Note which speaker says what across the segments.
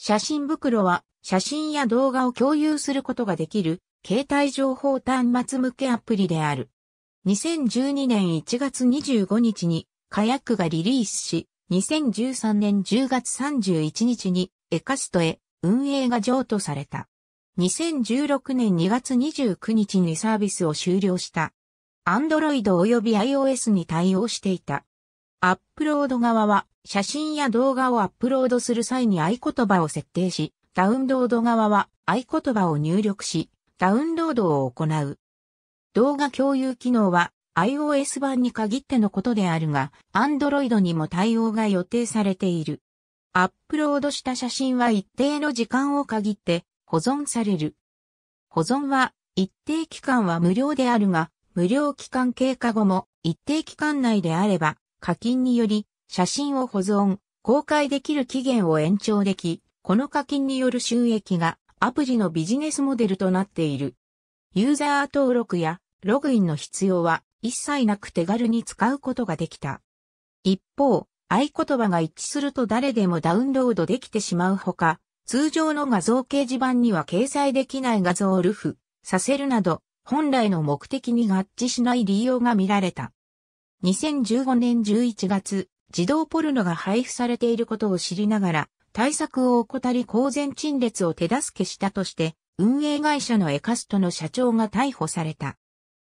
Speaker 1: 写真袋は写真や動画を共有することができる携帯情報端末向けアプリである。2012年1月25日にカヤックがリリースし、2013年10月31日にエカストへ運営が譲渡された。2016年2月29日にサービスを終了した。Android 及び iOS に対応していた。アップロード側は写真や動画をアップロードする際に合言葉を設定し、ダウンロード側は合言葉を入力し、ダウンロードを行う。動画共有機能は iOS 版に限ってのことであるが、Android にも対応が予定されている。アップロードした写真は一定の時間を限って保存される。保存は一定期間は無料であるが、無料期間経過後も一定期間内であれば課金により写真を保存、公開できる期限を延長でき、この課金による収益がアプリのビジネスモデルとなっている。ユーザー登録やログインの必要は一切なく手軽に使うことができた。一方、合言葉が一致すると誰でもダウンロードできてしまうほか、通常の画像掲示板には掲載できない画像をルフさせるなど、本来の目的に合致しない利用が見られた。2015年11月、児童ポルノが配布されていることを知りながら、対策を怠り公然陳列を手助けしたとして、運営会社のエカストの社長が逮捕された。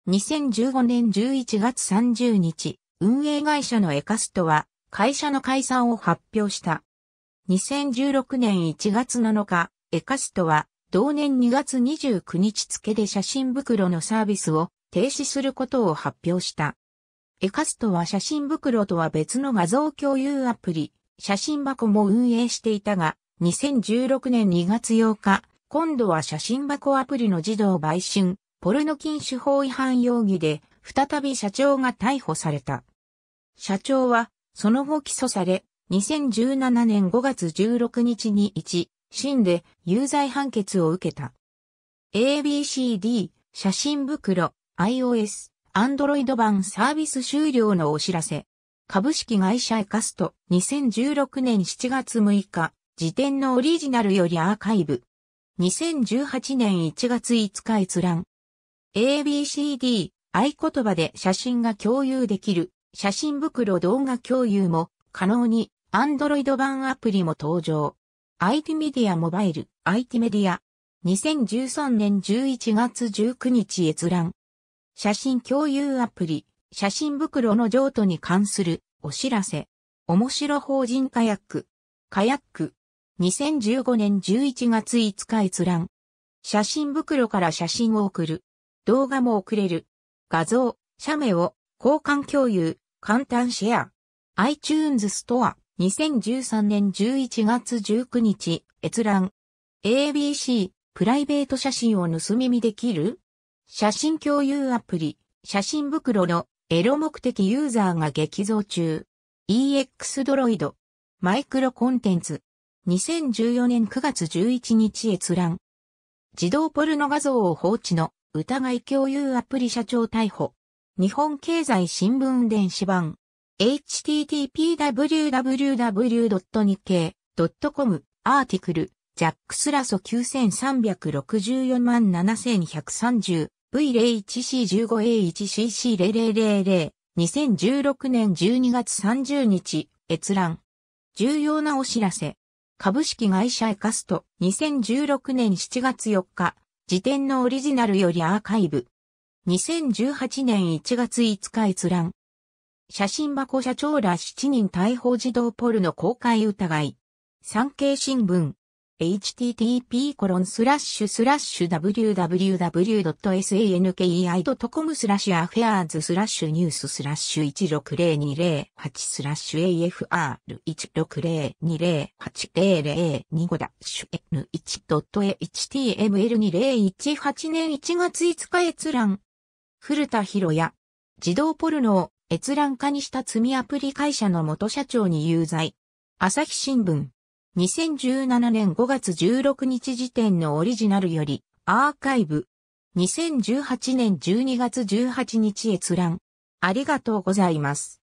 Speaker 1: 2015年11月30日、運営会社のエカストは会社の解散を発表した。2016年1月7日、エカストは同年2月29日付で写真袋のサービスを停止することを発表した。エカストは写真袋とは別の画像共有アプリ、写真箱も運営していたが、2016年2月8日、今度は写真箱アプリの児童売春、ポルノ禁止法違反容疑で、再び社長が逮捕された。社長は、その後起訴され、2017年5月16日に1、審で有罪判決を受けた。ABCD、写真袋、iOS。アンドロイド版サービス終了のお知らせ。株式会社エカスト2016年7月6日、時点のオリジナルよりアーカイブ。2018年1月5日閲覧。ABCD、合言葉で写真が共有できる、写真袋動画共有も可能に、Android 版アプリも登場。IT メディアモバイル、IT メディア。2013年11月19日閲覧。写真共有アプリ、写真袋の譲渡に関するお知らせ。面白法人カヤック。カヤック。2015年11月5日閲覧。写真袋から写真を送る。動画も送れる。画像、写メを交換共有、簡単シェア。iTunes ストア2013年11月19日閲覧。ABC プライベート写真を盗み見できる写真共有アプリ、写真袋のエロ目的ユーザーが激増中。EX ドロイド、マイクロコンテンツ。2014年9月11日閲覧。自動ポルノ画像を放置の疑い共有アプリ社長逮捕。日本経済新聞電子版。http://www.nikkei.com アーティクル、ジャックスラソ9364万7130 V01C15A1CC0000、2016年12月30日、閲覧。重要なお知らせ。株式会社エカスト、2016年7月4日、時点のオリジナルよりアーカイブ。2018年1月5日閲覧。写真箱社長ら7人逮捕児童ポルの公開疑い。産経新聞。http://www.sankei.com スラッシュアフェアーズスラッシュニューススラッシュ160208スラッシュ AFR1602080025 ダッシュ N1.html2018 年1月5日閲覧。古田博也。自動ポルノを閲覧化にした罪アプリ会社の元社長に有罪。朝日新聞。2017年5月16日時点のオリジナルより、アーカイブ。2018年12月18日閲覧。ありがとうございます。